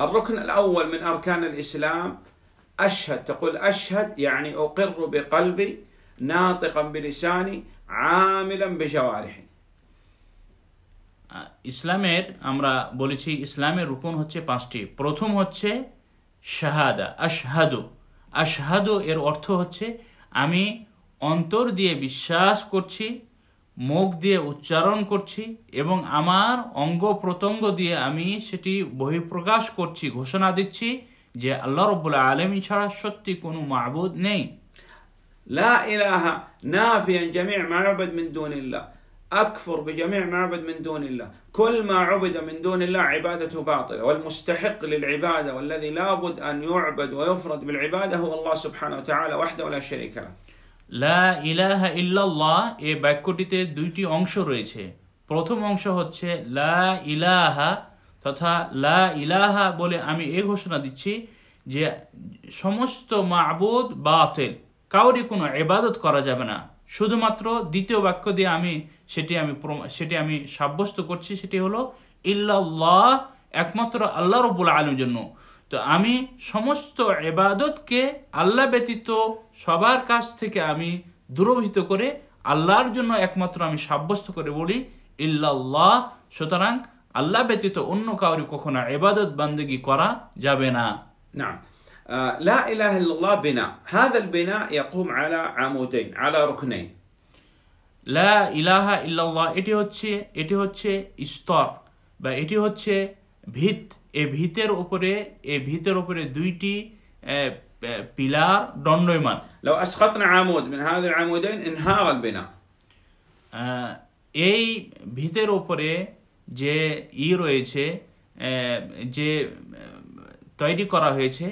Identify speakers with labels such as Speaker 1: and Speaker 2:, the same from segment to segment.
Speaker 1: الركن الأول من أركان الإسلام أشهد تقول أشهد يعني أقر بقلبي ناطقا بلساني عاملا بجوارحي
Speaker 2: ইসলামের আমরা বলেছি ইসলামের রুকুন হচ্ছে পাঁচটি প্রথম হচ্ছে শাহাদা আশহাদু আশহাদু এর অর্থ হচ্ছে আমি অন্তর দিয়ে বিশ্বাস করছি মুখ দিয়ে উচ্চারণ করছি এবং আমার অঙ্গ প্রত্যঙ্গ দিয়ে আমি সেটি বহিঃপ্রকাশ করছি ঘোষণা দিচ্ছি যে আল্লাহ রব্বুল আলমী ছাড়া সত্যি কোনো মাবুদ নেই لا
Speaker 1: إله نافيا جميع ما عبد من دون الله أكفر بجميع ما عبد من دون الله كل ما عبد من دون الله عبادته باطلة والمستحق للعبادة والذي لابد أن يعبد ويفرد بالعبادة هو الله سبحانه وتعالى وحده ولا
Speaker 2: شريك له লা ইলাহা ইল্লাল্লাহ এ বাক্যটিতে দুইটি অংশ রয়েছে প্রথম অংশ হচ্ছে লা ইলাহা তথা লা ইলাহা বলে আমি এ ঘোষণা দিচ্ছি যে সমস্ত মাবুদ আতেল কাউরই কোনো এবাদত করা যাবে না শুধুমাত্র দ্বিতীয় বাক্য দিয়ে আমি সেটি আমি সেটি আমি সাব্যস্ত করছি সেটি হলো ইল্লাল্লাহ একমাত্র আল্লাহ রবুল আলমের জন্য তো আমি সমস্ত এবাদতকে আল্লাহ ব্যতীত সবার কাছ থেকে আমি দূরভূত করে আল্লাহর জন্য একমাত্র আমি সাব্যস্ত করে বলি ইল্লাল্লাহ সুতরাং আল্লাহ ব্যতীত অন্য কাউরি কখনো এবাদত বান্দগি করা যাবে না না لا إله إلا الله بناء هذا البناء
Speaker 1: يقوم على عمودين على ركنين
Speaker 2: لا إله إلا الله এটি হচ্ছে এটি হচ্ছে স্তর বা এটি হচ্ছে ভিত এ ভিতের ওপরে এ ভিতের উপরে দুইটি পিলার দণ্ডয়মান لو اسقطنا عمود من هذا العمودين انهار البناء এই ভিতের ওপরে যে ই রয়েছে যে তৈরি করা হয়েছে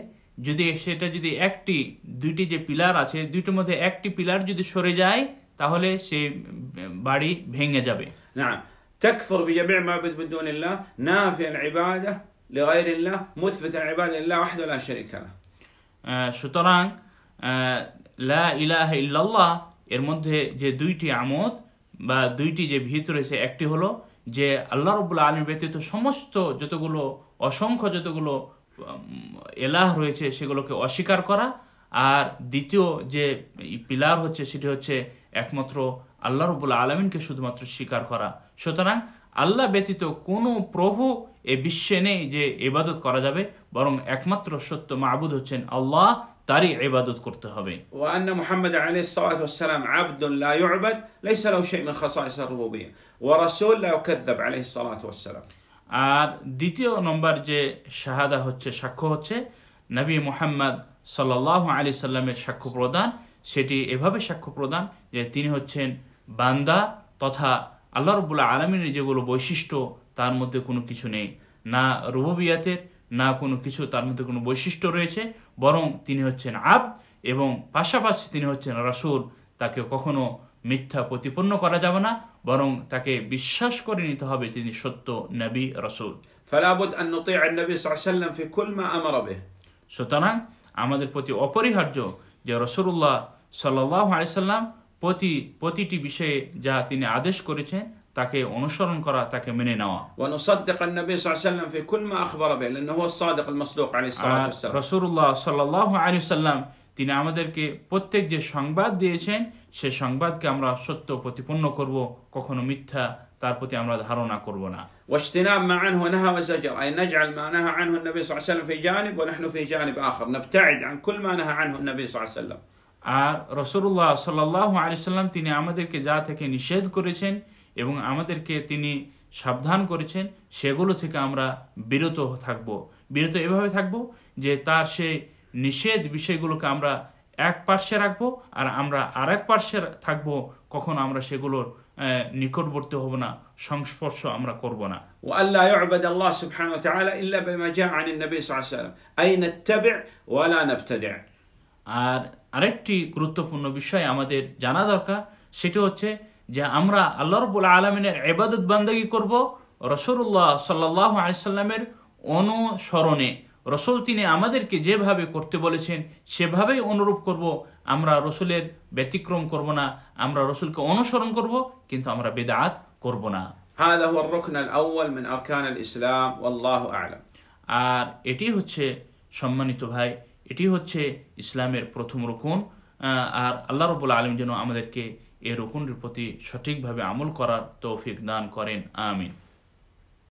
Speaker 2: যদি সেটা যদি একটি দুইটি যে পিলার আছে দুইটির মধ্যে একটি পিলার যদি সরে যায় তাহলে সেই বাড়ি ভেঙে যাবে না
Speaker 1: تكفر بجميع ما يعبد من دون الله نافي العبادة لغير الله مثبت العبادة لله وحده لا شريك له
Speaker 2: সুতরাং লা ইলাহ ইল্লাল্লাহ এর মধ্যে যে দুইটি আমোদ বা দুইটি যে ভিত রয়েছে একটি হলো যে আল্লাহ রবুল্লা আলমীর ব্যতীত সমস্ত যতগুলো অসংখ্য যতগুলো এলাহ রয়েছে সেগুলোকে অস্বীকার করা আর দ্বিতীয় যে পিলার হচ্ছে সেটি হচ্ছে একমাত্র আল্লাহ রবুল্লা আলমিনকে শুধুমাত্র স্বীকার করা সুতরাং আল্লাহ ব্যতীত কোনো প্রভু এ বিশ্বে নেই যে এবাদত করা যাবে বরং একমাত্র সত্য মাহবুদ হচ্ছেন আল্লাহ তারই ইবাদত করতে হবে وان
Speaker 1: محمد عليه الصلاه والسلام عبد لا يعبد ليس له شيء من خصائص الربوبيه ورسول لا
Speaker 2: আর দ্বিতীয় নম্বর যে শাহাদা হচ্ছে সাক্ষ্য হচ্ছে নবী মুহাম্মদ সাল্লাহ আলি সাল্লামের সাক্ষ্য প্রদান সেটি এভাবে সাক্ষ্য প্রদান যে তিনি হচ্ছেন বান্দা তথা আল্লাহ রবুল্লাহ আলমিনের যেগুলো বৈশিষ্ট্য তার মধ্যে কোনো কিছু নেই না রুববিয়াতের না কোনো কিছু তার মধ্যে কোনো বৈশিষ্ট্য রয়েছে বরং তিনি হচ্ছেন আব এবং পাশাপাশি তিনি হচ্ছেন রাসুল তাকে কখনো মিথ্যা প্রতিপন্ন করা যাবে না বরং তাকে বিশ্বাস করে নিতে হবে তিনি সত্য নবী রসুল সুতরাং আমাদের প্রতি অপরিহার্য যে রসুল্লাহ সাল্লাহ আলিয়াল্লাম প্রতি প্রতিটি বিষয়ে যা তিনি আদেশ করেছেন তাকে অনুসরণ করা তাকে মেনে নেওয়া তিনি আমাদেরকে প্রত্যেক যে সংবাদ দিয়েছেন সে সংবাদকে আমরা সত্য প্রতিপন্ন করব কখনো মিথ্যা তার প্রতি আমরা ধারণা করব না
Speaker 1: واجتناب ما عنه نهى وزجر أي نجعل ما نهى عنه النبي
Speaker 2: صلى الله عليه وسلم في جانب ونحن في جانب آخر نبتعد
Speaker 1: عن كل ما نهى عنه
Speaker 2: النبي صلى الله عليه وسلم আর রসুল্লাহ সাল্লাহ আলিয়াল্লাম তিনি আমাদেরকে যা থেকে নিষেধ করেছেন এবং আমাদেরকে তিনি সাবধান করেছেন সেগুলো থেকে আমরা বিরত থাকব বিরত এভাবে থাকব যে তার সেই নিষেধ বিষয়গুলোকে আমরা এক পার্শ্বে রাখবো আর আমরা আর এক পার্শ্বে থাকবো কখনো আমরা সেগুলোর নিকটবর্তী হব না সংস্পর্শ আমরা করব না
Speaker 1: وألا يعبد الله سبحانه وتعالى إلا بما جاء عن النبي
Speaker 2: আর আরেকটি গুরুত্বপূর্ণ বিষয় আমাদের জানা দরকার সেটি হচ্ছে যে আমরা আল্লাহ রবুল আলমিনের এবাদত বান্দাগি করব রসুল্লাহ সাল্লাহ আলাইসাল্লামের অনুসরণে রসুল তিনি আমাদেরকে যেভাবে করতে বলেছেন সেভাবেই অনুরূপ করব আমরা রসুলের ব্যতিক্রম করব না আমরা রসুলকে অনুসরণ করব কিন্তু আমরা বেদাত করব না আর এটি হচ্ছে সম্মানিত ভাই এটি হচ্ছে ইসলামের প্রথম রকুন আর আল্লাহ রবুল আলম যেন আমাদেরকে এ রকুনের প্রতি সঠিকভাবে আমল করার তৌফিক দান করেন আমিন